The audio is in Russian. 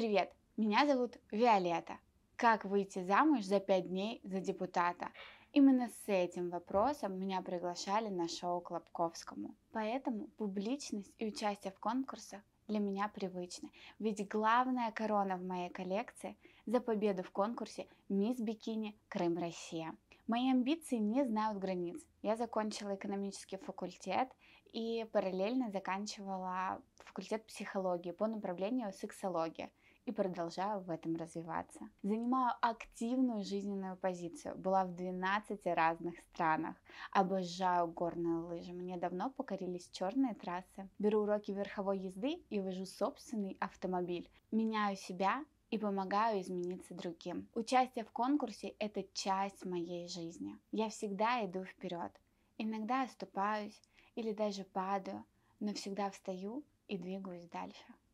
Привет, меня зовут Виолетта. Как выйти замуж за пять дней за депутата? Именно с этим вопросом меня приглашали на шоу Клопковскому, Поэтому публичность и участие в конкурсах для меня привычны. Ведь главная корона в моей коллекции за победу в конкурсе «Мисс Бикини Крым Россия». Мои амбиции не знают границ. Я закончила экономический факультет и параллельно заканчивала факультет психологии по направлению сексология – и продолжаю в этом развиваться. Занимаю активную жизненную позицию, была в 12 разных странах. Обожаю горные лыжи, мне давно покорились черные трассы. Беру уроки верховой езды и вожу собственный автомобиль. Меняю себя и помогаю измениться другим. Участие в конкурсе – это часть моей жизни. Я всегда иду вперед. Иногда оступаюсь или даже падаю, но всегда встаю и двигаюсь дальше.